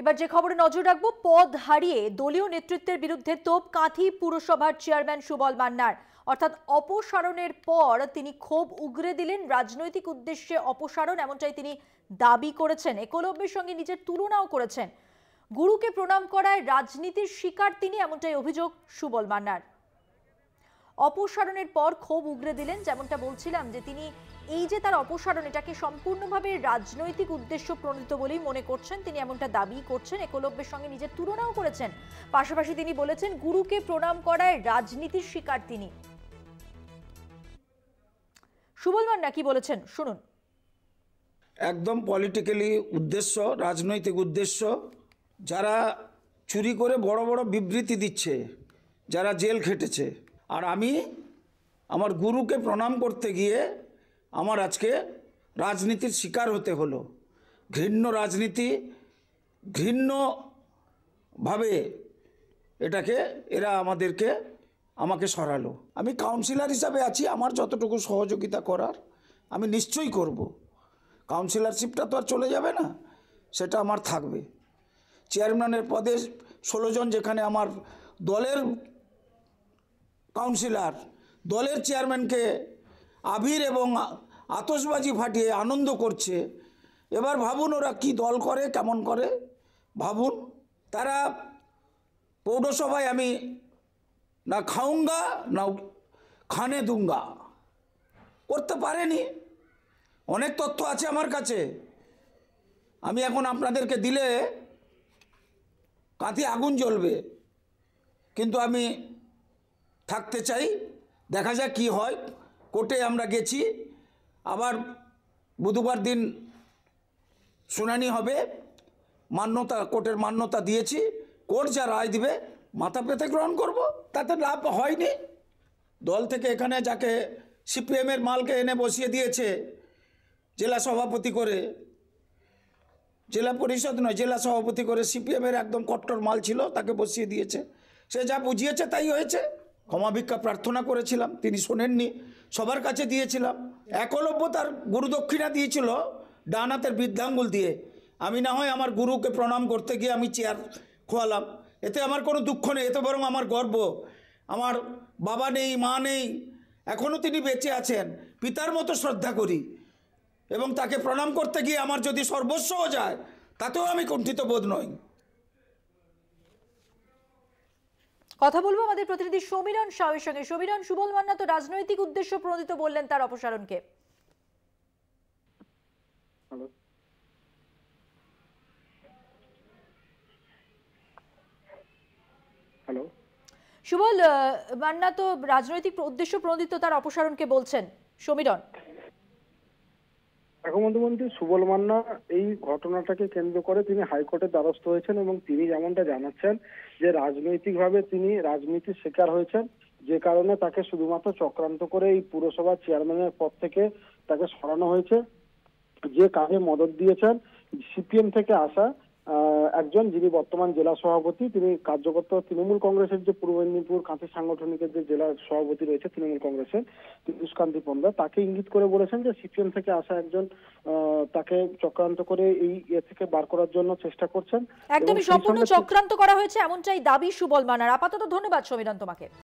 এবার যে খবরে নজর রাখবো পদ হারিয়ে দলীয় নেতৃত্বের বিরুদ্ধে তোপ কাঁথি পুরসভার চেয়ারম্যান সুবল মান্নার অর্থাৎ অপসারণের পর তিনি ক্ষোভ উগরে দিলেন রাজনৈতিক উদ্দেশ্যে অপসারণ এমনটাই তিনি দাবি করেছেন একলব্যের সঙ্গে নিজের তুলনাও করেছেন গুরুকে প্রণাম করায় রাজনীতির শিকার তিনি এমনটাই অভিযোগ সুবল মান্নার অপসারণের পর ক্ষোভ উগরে দিলেন যেমনটা বলছিলাম যে তিনি এই যে তার অপসারণ এটাকে সম্পূর্ণভাবে রাজনৈতিক উদ্দেশ্য প্রণীত বলেই মনে করছেন তিনি এমনটা দাবি করছেন একলব্যের সঙ্গে নিজের তুলনাও করেছেন পাশাপাশি তিনি বলেছেন গুরুকে প্রণাম করায় রাজনীতির শিকার তিনি সুবল নাকি বলেছেন শুনুন একদম পলিটিক্যালি উদ্দেশ্য রাজনৈতিক উদ্দেশ্য যারা চুরি করে বড় বড় বিবৃতি দিচ্ছে যারা জেল খেটেছে আর আমি আমার গুরুকে প্রণাম করতে গিয়ে আমার আজকে রাজনীতির শিকার হতে হলো ঘৃণ্য রাজনীতি ঘৃণ্যভাবে এটাকে এরা আমাদেরকে আমাকে সরালো আমি কাউন্সিলর হিসাবে আছি আমার যতটুকু সহযোগিতা করার আমি নিশ্চয়ই করব। কাউন্সিলরশিপটা তো আর চলে যাবে না সেটা আমার থাকবে চেয়ারম্যানের পদে ষোলোজন যেখানে আমার দলের কাউন্সিলর দলের চেয়ারম্যানকে আবির এবং আতসবাজি ফাটিয়ে আনন্দ করছে এবার ভাবুন ওরা কি দল করে কেমন করে ভাবুন তারা পৌরসভায় আমি না খাউঙ্গা না খানে দুঙ্গা করতে পারেনি অনেক তথ্য আছে আমার কাছে আমি এখন আপনাদেরকে দিলে কাঁথি আগুন জ্বলবে কিন্তু আমি থাকতে চাই দেখা যাক কি হয় কোর্টে আমরা গেছি আবার বুধবার দিন শুনানি হবে মান্যতা কোর্টের মান্যতা দিয়েছি কোর্ট যা রায় দিবে মাথা পেতে গ্রহণ করব তাতে লাভ হয়নি দল থেকে এখানে যাকে সিপিএমের মালকে এনে বসিয়ে দিয়েছে জেলা সভাপতি করে জেলা পরিষদ নয় জেলা সভাপতি করে সিপিএমের একদম কট্টর মাল ছিল তাকে বসিয়ে দিয়েছে সে যা বুঝিয়েছে তাই হয়েছে ক্ষমা ভিক্ষা প্রার্থনা করেছিলাম তিনি শোনেননি সবার কাছে দিয়েছিলাম একলব্য তার গুরুদক্ষিণা দিয়েছিল ডান হাতের বৃদ্ধাঙ্গুল দিয়ে আমি না হয় আমার গুরুকে প্রণাম করতে গিয়ে আমি চেয়ার খোয়ালাম এতে আমার কোনো দুঃখ নেই এতে বরং আমার গর্ব আমার বাবা নেই মা নেই এখনও তিনি বেঁচে আছেন পিতার মতো শ্রদ্ধা করি এবং তাকে প্রণাম করতে গিয়ে আমার যদি সর্বস্বও যায় তাতেও আমি কুণ্ঠিত বোধ নই কথা বলবো আমাদের প্রতিনিধি সমীরণ সাউয়ের সঙ্গে সমীরণ সুবল মান্না তো রাজনৈতিক উদ্দেশ্য প্রণোদিত বললেন তার অপসারণকে সুবল মান্না তো রাজনৈতিক উদ্দেশ্য প্রণোদিত তার অপসারণকে বলছেন সমীরণ মুখ্যমন্ত্রী সুবল মান্না এই ঘটনাটাকে কেন্দ্র করে তিনি হাইকোর্টের দ্বারস্থ হয়েছেন এবং তিনি যেমনটা জানাচ্ছেন যে রাজনৈতিকভাবে তিনি রাজনীতির শিকার হয়েছেন যে কারণে তাকে শুধুমাত্র চক্রান্ত করে এই পুরসভা চেয়ারম্যানের পদ থেকে তাকে সরানো হয়েছে যে কাজে মদত দিয়েছেন সিপিএম থেকে আসা একজন যিনি বর্তমান জেলা সভাপতি তিনি কার্যকর্ত তৃণমূল কংগ্রেসের যে পূর্ব মেদিনীপুর কাঁথি সাংগঠনিকের যে জেলা সভাপতি রয়েছে তৃণমূল কংগ্রেসের পীযুষকান্তি পন্দা তাকে ইঙ্গিত করে বলেছেন যে সিপিএম থেকে আসা একজন তাকে চক্রান্ত করে এই এ থেকে বার করার জন্য চেষ্টা করছেন একদমই সম্পূর্ণ চক্রান্ত করা হয়েছে এমনটাই দাবি সুবল মানার আপাতত ধন্যবাদ সমীরান তোমাকে